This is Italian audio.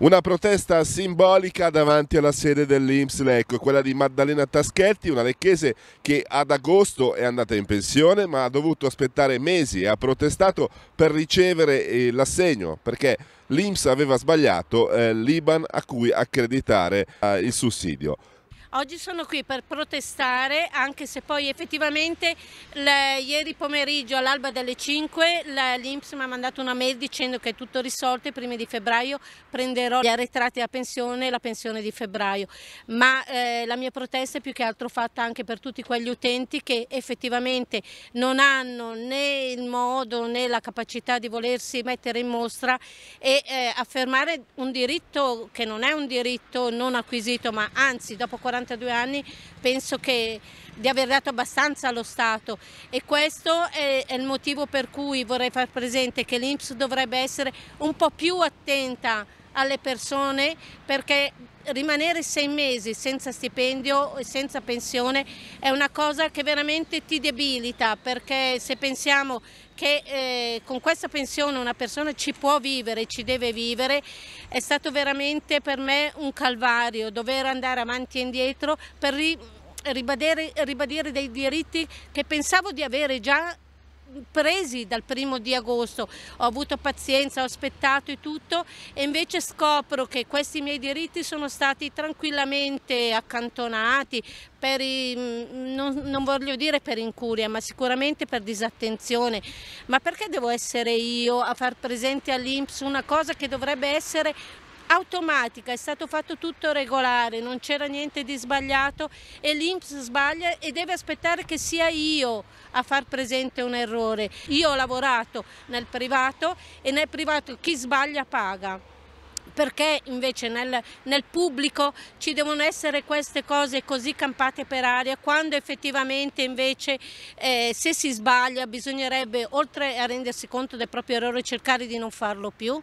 Una protesta simbolica davanti alla sede dell'Inps Lecco, quella di Maddalena Taschetti, una lecchese che ad agosto è andata in pensione ma ha dovuto aspettare mesi e ha protestato per ricevere eh, l'assegno perché l'Inps aveva sbagliato eh, l'Iban a cui accreditare eh, il sussidio. Oggi sono qui per protestare, anche se poi effettivamente le, ieri pomeriggio all'alba delle 5 l'Inps mi ha mandato una mail dicendo che è tutto risolto e prima di febbraio prenderò gli arretrati a pensione e la pensione di febbraio. Ma eh, la mia protesta è più che altro fatta anche per tutti quegli utenti che effettivamente non hanno né il modo né la capacità di volersi mettere in mostra e eh, affermare un diritto che non è un diritto non acquisito ma anzi dopo 40 42 anni penso che di aver dato abbastanza allo Stato e questo è, è il motivo per cui vorrei far presente che l'Inps dovrebbe essere un po' più attenta alle persone perché rimanere sei mesi senza stipendio e senza pensione è una cosa che veramente ti debilita perché se pensiamo che eh, con questa pensione una persona ci può vivere, ci deve vivere, è stato veramente per me un calvario dover andare avanti e indietro per ri ribadire, ribadire dei diritti che pensavo di avere già presi dal primo di agosto, ho avuto pazienza, ho aspettato e tutto e invece scopro che questi miei diritti sono stati tranquillamente accantonati per, mm, non, non voglio dire per incuria ma sicuramente per disattenzione ma perché devo essere io a far presente all'Inps una cosa che dovrebbe essere automatica, è stato fatto tutto regolare, non c'era niente di sbagliato e l'Inps sbaglia e deve aspettare che sia io a far presente un errore. Io ho lavorato nel privato e nel privato chi sbaglia paga perché invece nel, nel, pubblico ci devono essere queste cose così campate per aria quando effettivamente invece eh, se si sbaglia bisognerebbe oltre a rendersi conto del proprio errore cercare di non farlo più?